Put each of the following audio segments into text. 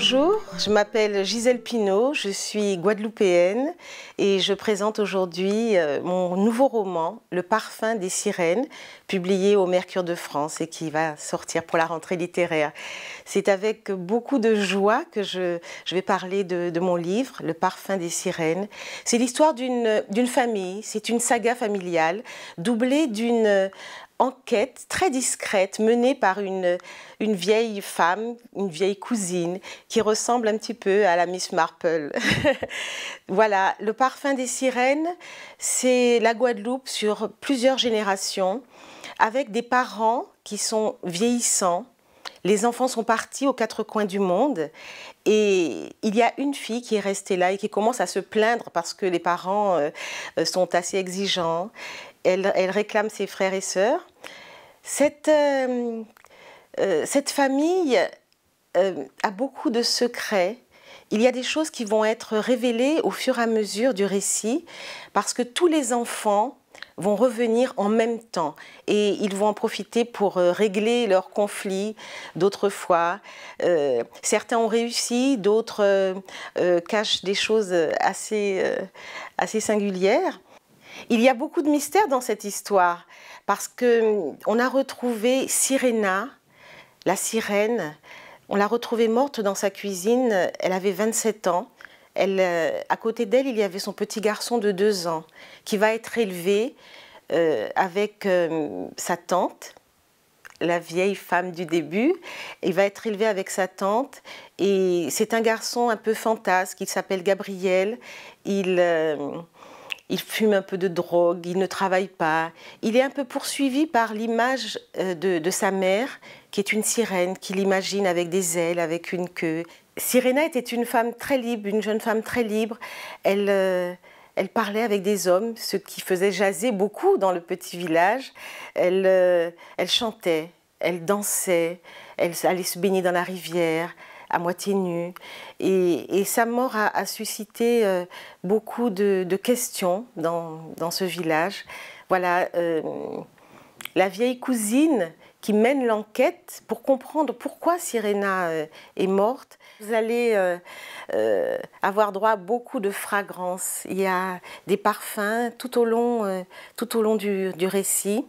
Bonjour, je m'appelle Gisèle Pinault, je suis guadeloupéenne et je présente aujourd'hui euh, mon nouveau roman, Le parfum des sirènes, publié au Mercure de France et qui va sortir pour la rentrée littéraire. C'est avec beaucoup de joie que je, vais parler de, mon livre, Le parfum des sirènes. C'est l'histoire d'une famille, c'est une saga familiale, doublée d'une enquête très discrète menée par une, une vieille femme, une vieille cousine, qui ressemble un petit peu à la Miss Marple. voilà, le parfum des sirènes, c'est la Guadeloupe sur plusieurs générations, avec des parents qui sont vieillissants. Les enfants sont partis aux quatre coins du monde et il y a une fille qui est restée là et qui commence à se plaindre parce que les parents euh, euh, sont assez exigeants elle, réclame ses frères et sœurs. Cette, euh, euh, famille euh, a beaucoup de secrets. Il y a des choses qui vont être révélées au fur et à mesure du récit, parce que tous les enfants vont revenir en même temps et ils vont en profiter pour régler leurs conflits d'autrefois. certains ont réussi, d'autres cachent des choses assez, assez singulières. Il y a beaucoup de mystères dans cette histoire parce que hum, on a retrouvé Sirena, la sirène. On l'a retrouvée morte dans sa cuisine. Euh, elle avait 27 ans. Elle, euh, à côté d'elle, il y avait son petit garçon de 2 ans qui va être élevé euh, avec hum, sa tante, la vieille femme du début. Il va être élevé avec sa tante et c'est un garçon un peu fantasque. Il s'appelle Gabriel. Il, il fume un peu de drogue, il ne travaille pas. Il est un peu poursuivi par l'image euh, de, sa mère, qui est une sirène, qu'il imagine avec des ailes, avec une queue. Sirena était une femme très libre, une jeune femme très libre. Elle, euh, parlait avec des hommes, ce qui faisait jaser beaucoup dans le petit village. elle euh, chantait, elle dansait, elle allait se baigner dans la rivière, à moitié nue, Et, sa mort a, suscité euh, beaucoup de, questions dans, ce village. Voilà, euh, la vieille cousine qui mène l'enquête pour comprendre pourquoi Sirena euh, est morte. Vous allez avoir droit à beaucoup de fragrances. Il y a des parfums tout au long, tout au long du récit.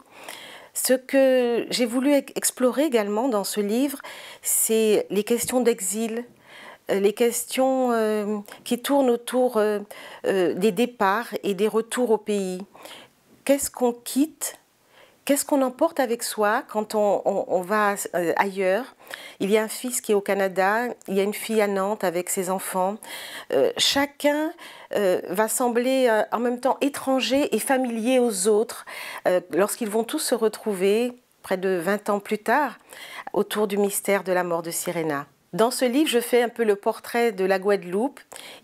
Ce que j'ai voulu explorer également dans ce livre, c'est les questions d'exil, euh, les questions euh, qui tournent autour euh, des départs et des retours au pays. Qu'est-ce qu'on quitte qu'est-ce qu'on emporte avec soi quand on, va euh, ailleurs Il y a un fils qui est au Canada, il y a une fille à Nantes avec ses enfants. Euh, chacun euh, va sembler en même temps étranger et familier aux autres lorsqu'ils vont tous se retrouver près de 20 ans plus tard autour du mystère de la mort de Sirena. Dans ce livre, je fais un peu le portrait de la Guadeloupe.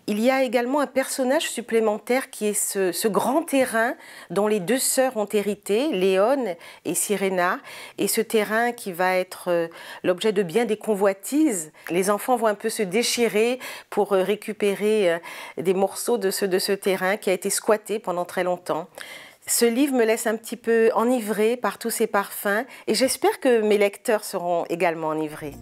Il y a également un personnage supplémentaire qui est ce, grand terrain dont les deux sœurs ont hérité, Léone et Sirena. Et ce terrain qui va être euh, l'objet de bien des convoitises. Les enfants vont un peu se déchirer pour euh, récupérer euh, des morceaux de ce, de ce terrain qui a été squatté pendant très longtemps. Ce livre me laisse un petit peu enivré par tous ces parfums et j'espère que mes lecteurs seront également enivrés.